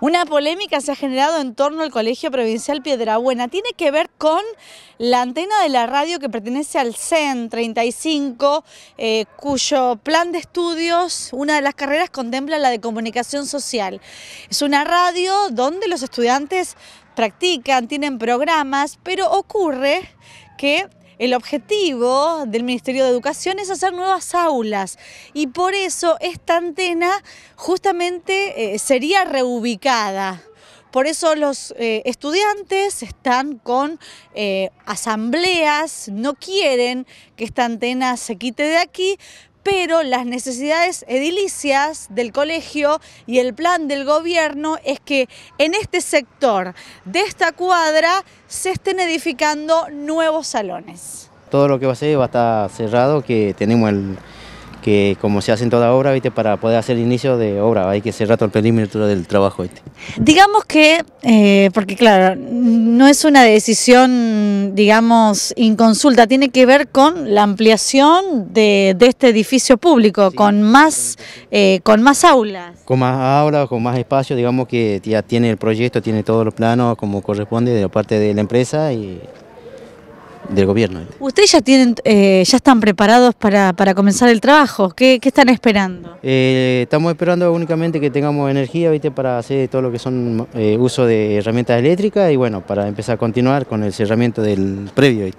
Una polémica se ha generado en torno al Colegio Provincial Piedrabuena. Tiene que ver con la antena de la radio que pertenece al CEN 35, eh, cuyo plan de estudios, una de las carreras contempla la de comunicación social. Es una radio donde los estudiantes practican, tienen programas, pero ocurre que el objetivo del Ministerio de Educación es hacer nuevas aulas y por eso esta antena justamente eh, sería reubicada. Por eso los eh, estudiantes están con eh, asambleas, no quieren que esta antena se quite de aquí pero las necesidades edilicias del colegio y el plan del gobierno es que en este sector de esta cuadra se estén edificando nuevos salones. Todo lo que va a ser va a estar cerrado, que tenemos el que como se hace en toda obra, ¿viste? para poder hacer el inicio de obra, hay que cerrar todo el perímetro del trabajo. Digamos que, eh, porque claro, no es una decisión, digamos, inconsulta, tiene que ver con la ampliación de, este edificio público, con, más, eh, con más aulas. Con más aulas, con más espacio, digamos que ya tiene el proyecto, tiene todos los planos como corresponde de la parte de la empresa y del gobierno. Ustedes ya tienen, eh, ya están preparados para, comenzar el trabajo. ¿Qué, están esperando? Eh, estamos esperando únicamente que tengamos energía, para hacer todo lo que son eh, uso de herramientas eléctricas y bueno, para empezar a continuar con el cerramiento del previo,